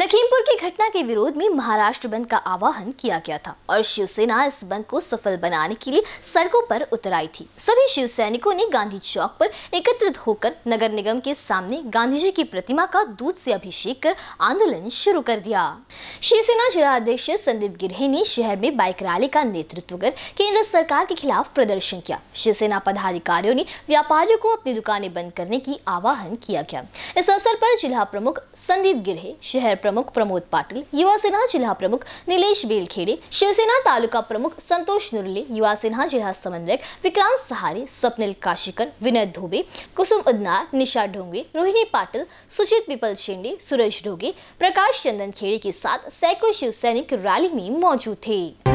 लखीमपुर की घटना के विरोध में महाराष्ट्र बंद का आह्वान किया गया था और शिवसेना इस बंद को सफल बनाने के लिए सड़कों पर उतर आई थी सभी शिव सैनिकों ने गांधी चौक पर एकत्रित होकर नगर निगम के सामने गांधी जी की प्रतिमा का दूध से अभिषेक कर आंदोलन शुरू कर दिया शिवसेना जिला अध्यक्ष संदीप गिरहे ने शहर में बाइक रैली का नेतृत्व कर केंद्र सरकार के खिलाफ प्रदर्शन किया शिवसेना पदाधिकारियों ने व्यापारियों को अपनी दुकानें बंद करने की आह्वान किया गया इस अवसर पर जिला प्रमुख संदीप गिरहे शहर प्रमुख प्रमोद पाटिल युवा सेना जिला प्रमुख निलेश बेलखेडे शिवसेना तालुका प्रमुख संतोष नुरले युवा सेना जिला समन्वयक विक्रांत सहारे स्वप्निल काशीकर विनय धोबे कुसुम उदनार निशा ढोंगे रोहिणी पाटिल सुचित पिपल शेंडे सुरेश ढोगे प्रकाश चंदन खेड़े के साथ सैकड़ों शिव सैनिक रैली में मौजूद थे